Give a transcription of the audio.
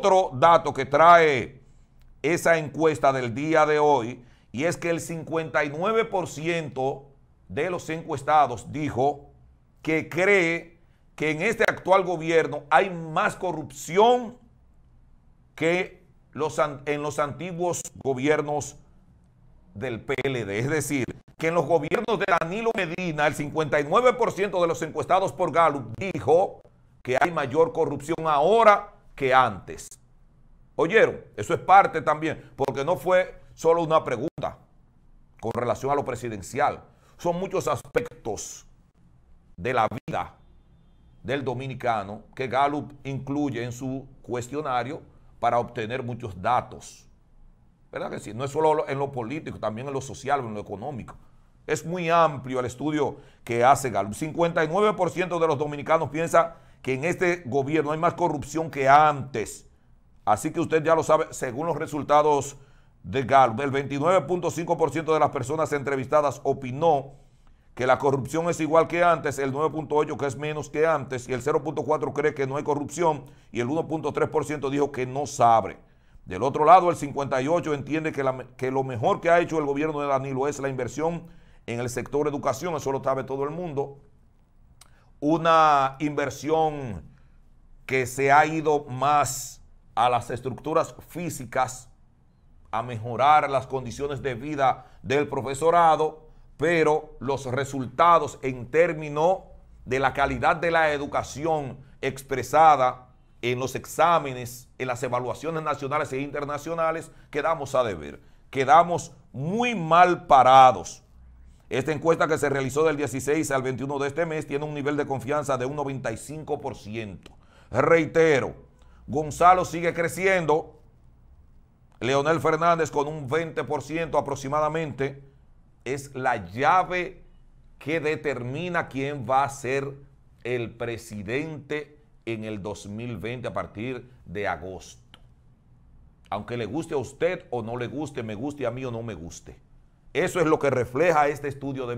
Otro dato que trae esa encuesta del día de hoy y es que el 59% de los encuestados dijo que cree que en este actual gobierno hay más corrupción que los, en los antiguos gobiernos del PLD. Es decir, que en los gobiernos de Danilo Medina, el 59% de los encuestados por Gallup dijo que hay mayor corrupción ahora que antes. ¿Oyeron? Eso es parte también, porque no fue solo una pregunta con relación a lo presidencial. Son muchos aspectos de la vida del dominicano que Gallup incluye en su cuestionario para obtener muchos datos. ¿Verdad que sí? No es solo en lo político, también en lo social, en lo económico. Es muy amplio el estudio que hace Gallup. 59% de los dominicanos piensa que en este gobierno hay más corrupción que antes. Así que usted ya lo sabe, según los resultados de Gallup, el 29.5% de las personas entrevistadas opinó que la corrupción es igual que antes, el 9.8 que es menos que antes, y el 0.4 cree que no hay corrupción, y el 1.3% dijo que no sabe. Del otro lado, el 58 entiende que, que, lo mejor que ha hecho el gobierno de Danilo es la inversión en el sector educación, eso lo sabe todo el mundo, una inversión que se ha ido más a las estructuras físicas, a mejorar las condiciones de vida del profesorado, pero los resultados en términos de la calidad de la educación expresada en los exámenes, en las evaluaciones nacionales e internacionales, quedamos a deber. Quedamos muy mal parados esta encuesta que se realizó del 16 al 21 de este mes tiene un nivel de confianza de un 95%. Reitero, Gonzalo sigue creciendo, Leonel Fernández con un 20% aproximadamente, es la llave que determina quién va a ser el presidente en el 2020 a partir de agosto. Aunque le guste a usted o no le guste, me guste a mí o no me guste. Eso es lo que refleja este estudio de